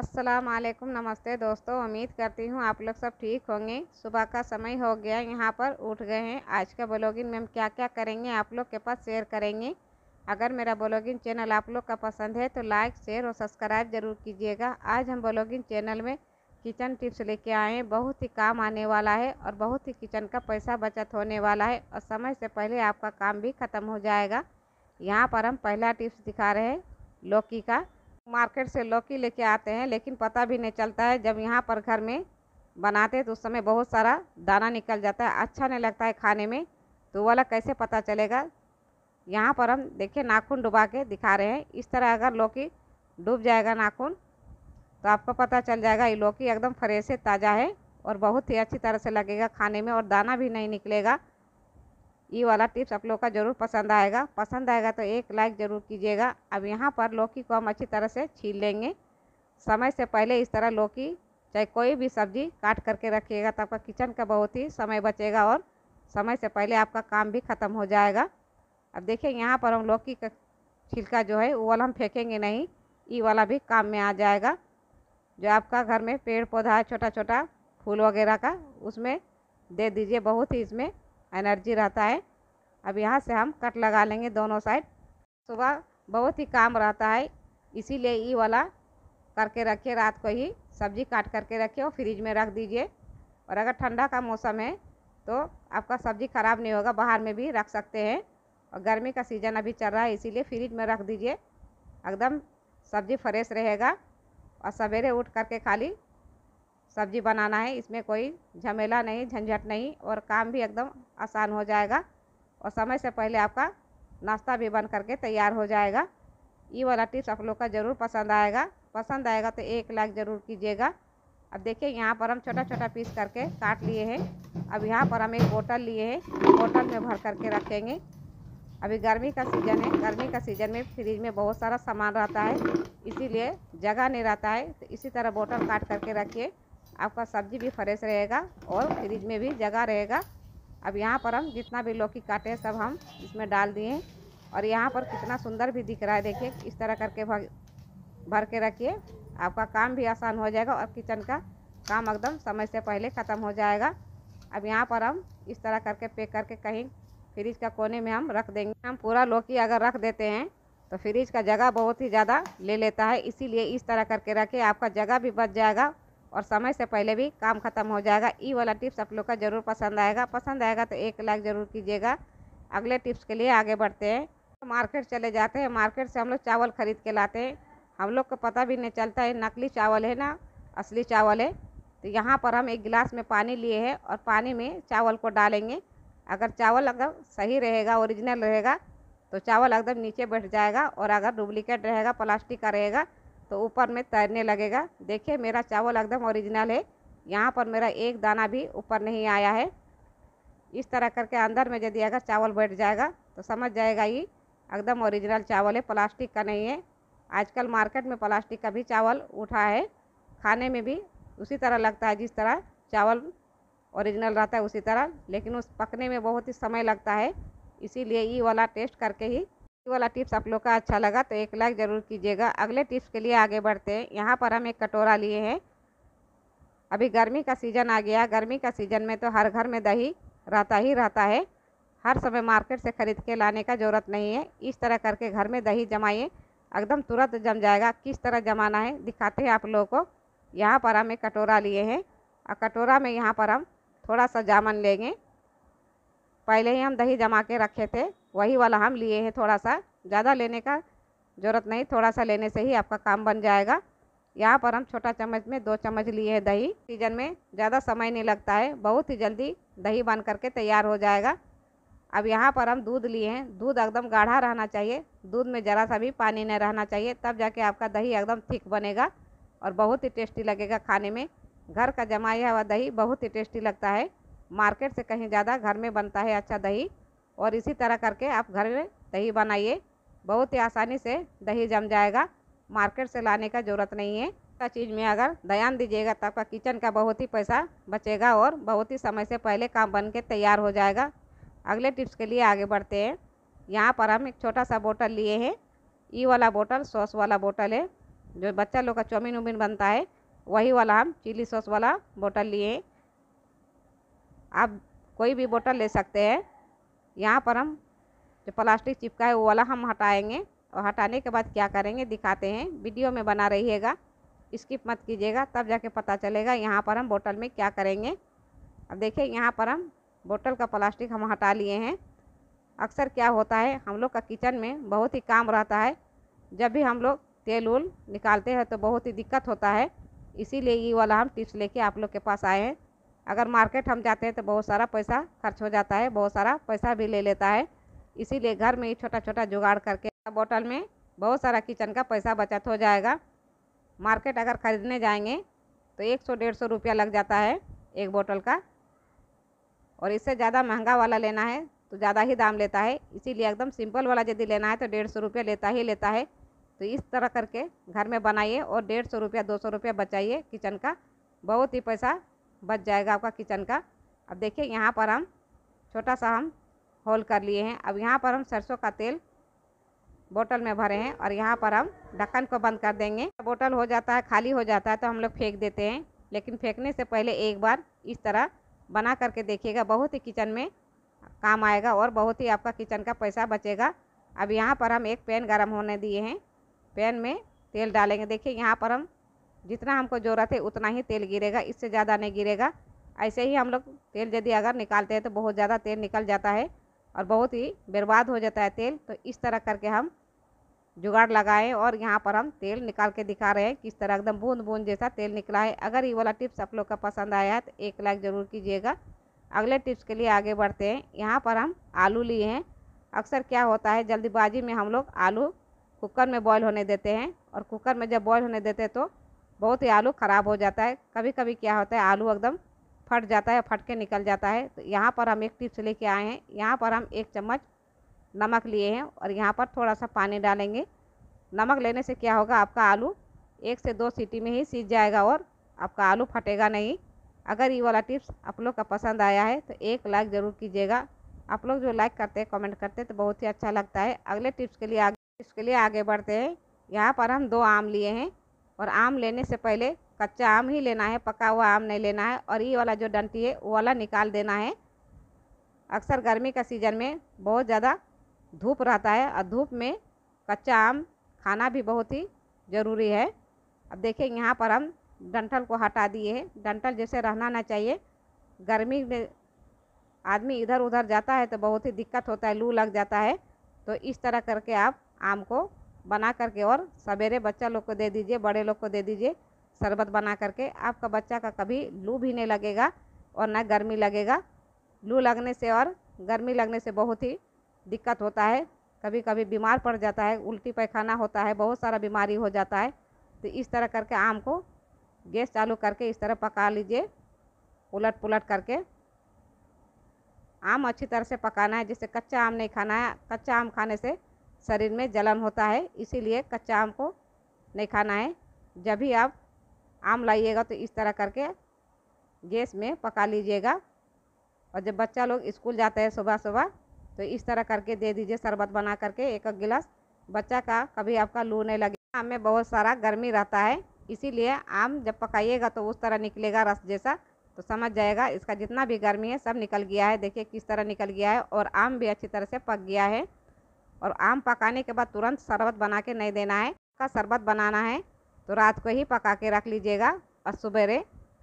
अस्सलाम वालेकुम नमस्ते दोस्तों उम्मीद करती हूँ आप लोग सब ठीक होंगे सुबह का समय हो गया यहाँ पर उठ गए हैं आज का ब्लॉगिंग में हम क्या क्या करेंगे आप लोग के पास शेयर करेंगे अगर मेरा ब्लॉगिंग चैनल आप लोग का पसंद है तो लाइक शेयर और सब्सक्राइब ज़रूर कीजिएगा आज हम ब्लॉगिंग चैनल में किचन टिप्स लेके आए हैं बहुत ही काम आने वाला है और बहुत ही किचन का पैसा बचत होने वाला है और समय से पहले आपका काम भी ख़त्म हो जाएगा यहाँ पर हम पहला टिप्स दिखा रहे हैं लौकी का मार्केट से लौकी लेके आते हैं लेकिन पता भी नहीं चलता है जब यहाँ पर घर में बनाते हैं तो उस समय बहुत सारा दाना निकल जाता है अच्छा नहीं लगता है खाने में तो वाला कैसे पता चलेगा यहाँ पर हम देखिए नाखून डुबा के दिखा रहे हैं इस तरह अगर लौकी डूब जाएगा नाखून तो आपको पता चल जाएगा ये लौकी एकदम फ्रेश है ताज़ा है और बहुत ही अच्छी तरह से लगेगा खाने में और दाना भी नहीं निकलेगा ये वाला टिप्स आप लोग का ज़रूर पसंद आएगा पसंद आएगा तो एक लाइक ज़रूर कीजिएगा अब यहाँ पर लौकी को हम अच्छी तरह से छील लेंगे समय से पहले इस तरह लौकी चाहे कोई भी सब्जी काट करके रखिएगा तो आपका किचन का बहुत ही समय बचेगा और समय से पहले आपका काम भी ख़त्म हो जाएगा अब देखिए यहाँ पर हम लौकी का छिलका जो है वो वाला हम फेंकेंगे नहीं ये वाला भी काम में आ जाएगा जो आपका घर में पेड़ पौधा है छोटा छोटा फूल वगैरह का उसमें दे दीजिए बहुत ही इसमें एनर्जी रहता है अब यहाँ से हम कट लगा लेंगे दोनों साइड सुबह बहुत ही काम रहता है इसीलिए ये वाला करके रखिए रात को ही सब्जी काट करके रखिए और फ्रिज में रख दीजिए और अगर ठंडा का मौसम है तो आपका सब्जी ख़राब नहीं होगा बाहर में भी रख सकते हैं और गर्मी का सीज़न अभी चल रहा है इसीलिए फ्रिज में रख दीजिए एकदम सब्जी फ्रेश रहेगा और सवेरे उठ करके खाली सब्जी बनाना है इसमें कोई झमेला नहीं झंझट नहीं और काम भी एकदम आसान हो जाएगा और समय से पहले आपका नाश्ता भी बन करके तैयार हो जाएगा ये वाला टिप्स आप लोग का ज़रूर पसंद आएगा पसंद आएगा तो एक लाइक ज़रूर कीजिएगा अब देखिए यहाँ पर हम छोटा छोटा पीस करके काट लिए हैं अब यहाँ पर हम एक बोतल लिए हैं बोतल में भर करके रखेंगे अभी गर्मी का सीज़न है गर्मी का सीज़न में फ्रिज में बहुत सारा सामान रहता है इसीलिए जगह नहीं रहता है तो इसी तरह बोतल काट करके रखिए आपका सब्जी भी फ्रेश रहेगा और फ्रिज में भी जगह रहेगा अब यहाँ पर हम जितना भी लौकी काटे हैं सब हम इसमें डाल दिए और यहाँ पर कितना सुंदर भी दिख रहा है देखिए इस तरह करके भर भर के रखिए आपका काम भी आसान हो जाएगा और किचन का काम एकदम समय से पहले ख़त्म हो जाएगा अब यहाँ पर हम इस तरह करके पैक करके कहीं फ्रिज का कोने में हम रख देंगे हम पूरा लौकी अगर रख देते हैं तो फ्रिज का जगह बहुत ही ज़्यादा ले लेता है इसीलिए इस तरह करके रखें आपका जगह भी बच जाएगा और समय से पहले भी काम खत्म हो जाएगा ई वाला टिप्स आप लोग का ज़रूर पसंद आएगा पसंद आएगा तो एक लाइक ज़रूर कीजिएगा अगले टिप्स के लिए आगे बढ़ते हैं तो मार्केट चले जाते हैं मार्केट से हम लोग चावल खरीद के लाते हैं हम लोग को पता भी नहीं चलता है नकली चावल है ना असली चावल है तो यहाँ पर हम एक गिलास में पानी लिए हैं और पानी में चावल को डालेंगे अगर चावल अगर सही रहेगा ओरिजिनल रहेगा तो चावल एकदम नीचे बैठ जाएगा और अगर डुप्लीकेट रहेगा प्लास्टिक का रहेगा तो ऊपर में तैरने लगेगा देखिए मेरा चावल एकदम ओरिजिनल है यहाँ पर मेरा एक दाना भी ऊपर नहीं आया है इस तरह करके अंदर में यदि अगर चावल बैठ जाएगा तो समझ जाएगा ये एकदम ओरिजिनल चावल है प्लास्टिक का नहीं है आजकल मार्केट में प्लास्टिक का भी चावल उठा है खाने में भी उसी तरह लगता है जिस तरह चावल ओरिजिनल रहता है उसी तरह लेकिन उस पकने में बहुत ही समय लगता है इसीलिए ये वाला टेस्ट करके ही वाला टिप्स आप लोग का अच्छा लगा तो एक लाइक ज़रूर कीजिएगा अगले टिप्स के लिए आगे बढ़ते हैं यहाँ पर हम एक कटोरा लिए हैं अभी गर्मी का सीज़न आ गया गर्मी का सीज़न में तो हर घर में दही रहता ही रहता है हर समय मार्केट से ख़रीद के लाने का ज़रूरत नहीं है इस तरह करके घर में दही जमाइए एकदम तुरंत जम जाएगा किस तरह जमाना है दिखाते हैं आप लोगों को यहाँ पर हम एक कटोरा लिए हैं और कटोरा में यहाँ पर हम थोड़ा सा जामन लेंगे पहले ही हम दही जमा के रखे थे वही वाला हम लिए हैं थोड़ा सा ज़्यादा लेने का ज़रूरत नहीं थोड़ा सा लेने से ही आपका काम बन जाएगा यहाँ पर हम छोटा चम्मच में दो चम्मच लिए हैं दही सीजन में ज़्यादा समय नहीं लगता है बहुत ही जल्दी दही बन करके तैयार हो जाएगा अब यहाँ पर हम दूध लिए हैं दूध एकदम गाढ़ा रहना चाहिए दूध में ज़रा सा भी पानी नहीं रहना चाहिए तब जाके आपका दही एकदम थिक बनेगा और बहुत ही टेस्टी लगेगा खाने में घर का जमाया हुआ दही बहुत ही टेस्टी लगता है मार्केट से कहीं ज़्यादा घर में बनता है अच्छा दही और इसी तरह करके आप घर में दही बनाइए बहुत ही आसानी से दही जम जाएगा मार्केट से लाने का ज़रूरत नहीं है का चीज़ में अगर ध्यान दीजिएगा तो आपका किचन का बहुत ही पैसा बचेगा और बहुत ही समय से पहले काम बन के तैयार हो जाएगा अगले टिप्स के लिए आगे बढ़ते हैं यहाँ पर हम एक छोटा सा बोतल लिए हैं ई वाला बोतल सॉस वाला बोतल है जो बच्चा लोग का चौमिन उमिन बनता है वही वाला हम चिली सॉस वाला बोतल लिए आप कोई भी बोतल ले सकते हैं यहाँ पर हम जो प्लास्टिक चिपका है वो वाला हम हटाएंगे और हटाने के बाद क्या करेंगे दिखाते हैं वीडियो में बना रहिएगा स्किप मत कीजिएगा तब जाके पता चलेगा यहाँ पर हम बोतल में क्या करेंगे अब देखिए यहाँ पर हम बोतल का प्लास्टिक हम हटा लिए हैं अक्सर क्या होता है हम लोग का किचन में बहुत ही काम रहता है जब भी हम लोग तेल उल निकालते हैं तो बहुत ही दिक्कत होता है इसीलिए ये वाला हम टिप्स लेके आप लोग के पास आए हैं अगर मार्केट हम जाते हैं तो बहुत सारा पैसा खर्च हो जाता है बहुत सारा पैसा भी ले लेता है इसीलिए घर में ही छोटा छोटा जुगाड़ करके बोतल में बहुत सारा किचन का पैसा बचत हो जाएगा मार्केट अगर ख़रीदने जाएंगे तो एक सौ डेढ़ सौ रुपया लग जाता है एक बोतल का और इससे ज़्यादा महंगा वाला लेना है तो ज़्यादा ही दाम लेता है इसीलिए एकदम सिंपल वाला यदि लेना है तो डेढ़ सौ रुपया लेता ही लेता है तो इस तरह करके घर में बनाइए और डेढ़ सौ रुपया दो सौ रुपया बचाइए किचन का बहुत ही पैसा बच जाएगा आपका किचन का अब देखिए यहाँ पर हम छोटा सा हम होल कर लिए हैं अब यहाँ पर हम सरसों का तेल बोतल में भरे हैं और यहाँ पर हम ढक्कन को बंद कर देंगे बोतल हो जाता है खाली हो जाता है तो हम लोग फेंक देते हैं लेकिन फेंकने से पहले एक बार इस तरह बना करके देखिएगा बहुत ही किचन में काम आएगा और बहुत ही आपका किचन का पैसा बचेगा अब यहाँ पर हम एक पैन गर्म होने दिए हैं पैन में तेल डालेंगे देखिए यहाँ पर हम जितना हमको ज़रूरत है उतना ही तेल गिरेगा इससे ज़्यादा नहीं गिरेगा ऐसे ही हम लोग तेल यदि अगर निकालते हैं तो बहुत ज़्यादा तेल निकल जाता है और बहुत ही बर्बाद हो जाता है तेल तो इस तरह करके हम जुगाड़ लगाएं और यहाँ पर हम तेल निकाल के दिखा रहे हैं किस तरह एकदम बूंद बूंद जैसा तेल निकला है अगर ये वाला टिप्स आप लोग का पसंद आया है तो एक लाइक ज़रूर कीजिएगा अगले टिप्स के लिए आगे बढ़ते हैं यहाँ पर हम आलू लिए हैं अक्सर क्या होता है जल्दीबाजी में हम लोग आलू कुकर में बॉयल होने देते हैं और कुकर में जब बॉयल होने देते हैं तो बहुत ही आलू ख़राब हो जाता है कभी कभी क्या होता है आलू एकदम फट जाता है फट के निकल जाता है तो यहाँ पर हम एक टिप्स लेके आए हैं यहाँ पर हम एक चम्मच नमक लिए हैं और यहाँ पर थोड़ा सा पानी डालेंगे नमक लेने से क्या होगा आपका आलू एक से दो सीटी में ही सीज जाएगा और आपका आलू फटेगा नहीं अगर ये वाला टिप्स आप लोग का पसंद आया है तो एक लाइक ज़रूर कीजिएगा आप लोग जो लाइक करते हैं कमेंट करते हैं तो बहुत ही अच्छा लगता है अगले टिप्स के लिए आगे टिप्स के लिए आगे बढ़ते हैं यहाँ पर हम दो आम लिए हैं और आम लेने से पहले कच्चा आम ही लेना है पका हुआ आम नहीं लेना है और ये वाला जो डंटी है वो वाला निकाल देना है अक्सर गर्मी का सीज़न में बहुत ज़्यादा धूप रहता है और धूप में कच्चा आम खाना भी बहुत ही ज़रूरी है अब देखिए यहाँ पर हम डंठल को हटा दिए हैं डंठल जैसे रहना ना चाहिए गर्मी में आदमी इधर उधर जाता है तो बहुत ही दिक्कत होता है लू लग जाता है तो इस तरह करके आप आम को बना करके और सवेरे बच्चा लोग को दे दीजिए बड़े लोग को दे दीजिए शरबत बना करके आपका बच्चा का कभी लू भी नहीं लगेगा और ना गर्मी लगेगा लू लगने से और गर्मी लगने से बहुत ही दिक्कत होता है कभी कभी बीमार पड़ जाता है उल्टी पैखाना होता है बहुत सारा बीमारी हो जाता है तो इस तरह करके आम को गैस चालू करके इस तरह पका लीजिए उलट पुलट करके आम अच्छी तरह से पकाना है जिससे कच्चा आम नहीं खाना है कच्चा आम खाने से शरीर में जलन होता है इसीलिए कच्चा आम को नहीं खाना है जब भी आप आम लाइएगा तो इस तरह करके गैस में पका लीजिएगा और जब बच्चा लोग स्कूल जाते हैं सुबह सुबह तो इस तरह करके दे दीजिए शरबत बना करके एक एक गिलास बच्चा का कभी आपका लू नहीं लगे आम में बहुत सारा गर्मी रहता है इसीलिए आम जब पकाइएगा तो उस तरह निकलेगा रस जैसा तो समझ जाएगा इसका जितना भी गर्मी है सब निकल गया है देखिए किस तरह निकल गया है और आम भी अच्छी तरह से पक गया है और आम पकाने के बाद तुरंत शरबत बना के नहीं देना है का शरबत बनाना है तो रात को ही पका के रख लीजिएगा और सबेरे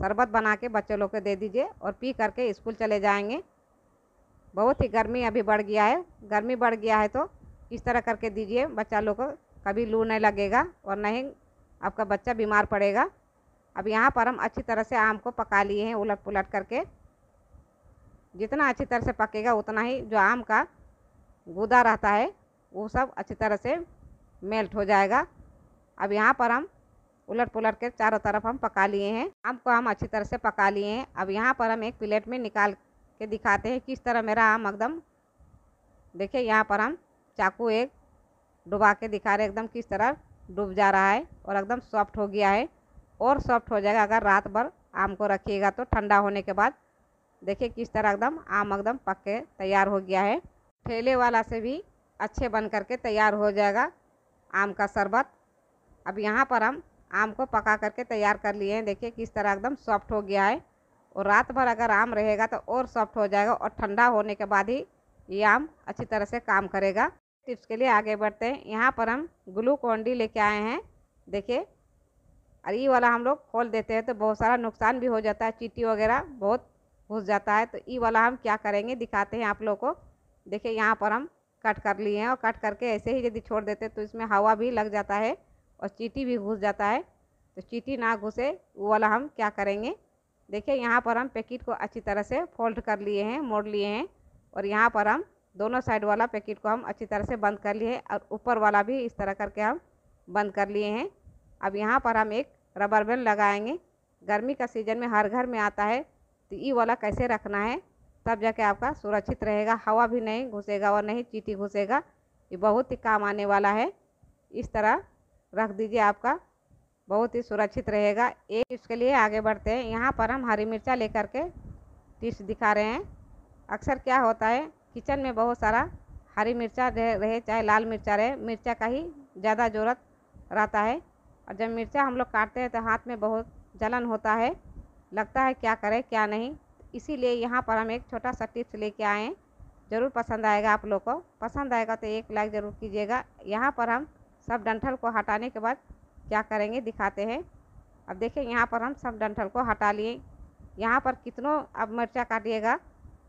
शरबत बना के बच्चों लोग को दे दीजिए और पी करके स्कूल चले जाएंगे बहुत ही गर्मी अभी बढ़ गया है गर्मी बढ़ गया है तो इस तरह करके दीजिए बच्चा लोग को कभी लू नहीं लगेगा और नहीं आपका बच्चा बीमार पड़ेगा अब यहाँ पर हम अच्छी तरह से आम को पका लिए हैं उलट पुलट करके जितना अच्छी तरह से पकेगा उतना ही जो आम का गुदा रहता है वो सब अच्छी तरह से मेल्ट हो जाएगा अब यहाँ पर हम उलट पुलट के चारों तरफ हम पका लिए हैं आम को हम अच्छी तरह से पका लिए हैं अब यहाँ पर हम एक प्लेट में निकाल के दिखाते हैं किस तरह मेरा आम एकदम देखिए यहाँ पर हम चाकू एक डुबा के दिखा रहे एकदम किस तरह डूब जा रहा है और एकदम सॉफ्ट हो गया है और सॉफ्ट हो जाएगा अगर रात भर आम को रखिएगा तो ठंडा होने के बाद देखिए किस तरह एकदम आम एकदम पक के तैयार हो गया है ठेले वाला से भी अच्छे बन करके तैयार हो जाएगा आम का शरबत अब यहाँ पर हम आम को पका करके तैयार कर लिए हैं देखिए किस तरह एकदम सॉफ्ट हो गया है और रात भर अगर आम रहेगा तो और सॉफ्ट हो जाएगा और ठंडा होने के बाद ही ये आम अच्छी तरह से काम करेगा टिप्स के लिए आगे बढ़ते हैं यहाँ पर हम ग्लू कोंडी लेके आए हैं देखिए और ये वाला हम लोग खोल देते हैं तो बहुत सारा नुकसान भी हो जाता है चीटी वगैरह बहुत घुस जाता है तो ई वाला हम क्या करेंगे दिखाते हैं आप लोग को देखिए यहाँ पर हम कट कर लिए हैं और कट करके ऐसे ही यदि छोड़ देते तो इसमें हवा भी लग जाता है और चीटी भी घुस जाता है तो चीटी ना घुसे वो वाला हम क्या करेंगे देखिए यहाँ पर हम पैकेट को अच्छी तरह से फोल्ड कर लिए हैं मोड़ लिए हैं और यहाँ पर हम दोनों साइड वाला पैकेट को हम अच्छी तरह से बंद कर लिए हैं और ऊपर वाला भी इस तरह करके हम बंद कर लिए हैं अब यहाँ पर हम एक रबर बैंड लगाएंगे गर्मी का सीज़न में हर घर में आता है तो ई वाला कैसे रखना है तब जाके आपका सुरक्षित रहेगा हवा भी नहीं घुसेगा और नहीं चीटी घुसेगा ये बहुत ही काम आने वाला है इस तरह रख दीजिए आपका बहुत ही सुरक्षित रहेगा एक इसके लिए आगे बढ़ते हैं यहाँ पर हम हरी मिर्चा लेकर के टिप्स दिखा रहे हैं अक्सर क्या होता है किचन में बहुत सारा हरी मिर्चा रहे, रहे चाहे लाल मिर्चा रहे मिर्चा का ही ज़्यादा ज़रूरत रहता है और जब मिर्चा हम लोग काटते हैं तो हाथ में बहुत जलन होता है लगता है क्या करें क्या नहीं इसीलिए यहाँ पर हम एक छोटा सा टिप्स लेके आए ज़रूर पसंद आएगा आप लोग को पसंद आएगा तो एक लाइक ज़रूर कीजिएगा यहाँ पर हम सब डंठल को हटाने के बाद क्या करेंगे दिखाते हैं अब देखिए यहाँ पर हम सब डंठल को हटा लिए यहाँ पर कितनों अब मिर्चा काटिएगा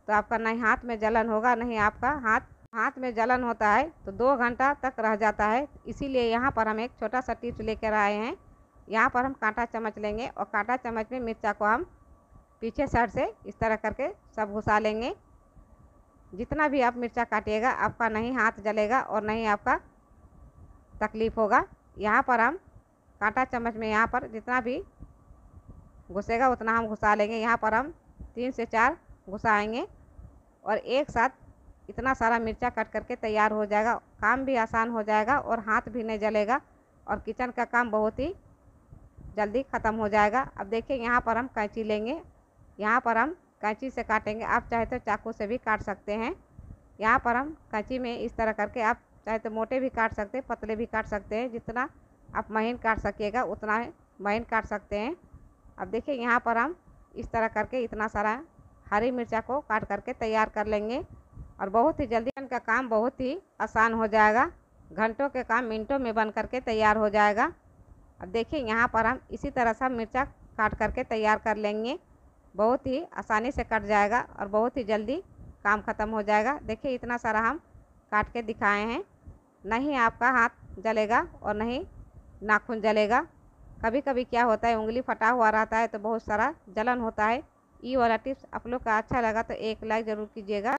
तो आपका नहीं हाथ में जलन होगा नहीं आपका हाथ हाथ में जलन होता है तो दो घंटा तक रह जाता है इसीलिए यहाँ पर हम एक छोटा सा टिप्स लेकर आए हैं यहाँ पर हम कांटा चम्मच लेंगे और कांटा चम्मच में मिर्चा को हम पीछे साइड से इस तरह करके सब घुसा लेंगे जितना भी आप मिर्चा काटिएगा आपका नहीं हाथ जलेगा और नहीं आपका तकलीफ़ होगा यहाँ पर हम कांटा चम्मच में यहाँ पर जितना भी घुसेगा उतना हम घुसा लेंगे यहाँ पर हम तीन से चार घुसाएँगे और एक साथ इतना सारा मिर्चा कट करके तैयार हो जाएगा काम भी आसान हो जाएगा और हाथ भी नहीं जलेगा और किचन का काम बहुत ही जल्दी ख़त्म हो जाएगा अब देखिए यहाँ पर हम कैंची लेंगे यहाँ पर हम कैंची से काटेंगे आप चाहे तो चाकू से भी काट सकते हैं यहाँ पर हम कैंची में इस तरह करके आप चाहे तो मोटे भी काट सकते हैं पतले भी काट सकते हैं जितना आप महीन काट सकिएगा उतना महीन काट सकते हैं अब देखिए यहाँ पर हम इस तरह करके इतना सारा हरी मिर्चा को काट करके तैयार कर लेंगे और बहुत ही जल्दी का काम बहुत ही आसान हो जाएगा घंटों के काम मिनटों में बन करके तैयार हो जाएगा अब देखिए यहाँ पर हम इसी तरह से मिर्चा काट करके तैयार कर लेंगे बहुत ही आसानी से कट जाएगा और बहुत ही जल्दी काम ख़त्म हो जाएगा देखिए इतना सारा हम काट के दिखाए हैं नहीं आपका हाथ जलेगा और नहीं नाखून जलेगा कभी कभी क्या होता है उंगली फटा हुआ रहता है तो बहुत सारा जलन होता है ई वाला टिप्स आप लोग का अच्छा लगा तो एक लाइक ज़रूर कीजिएगा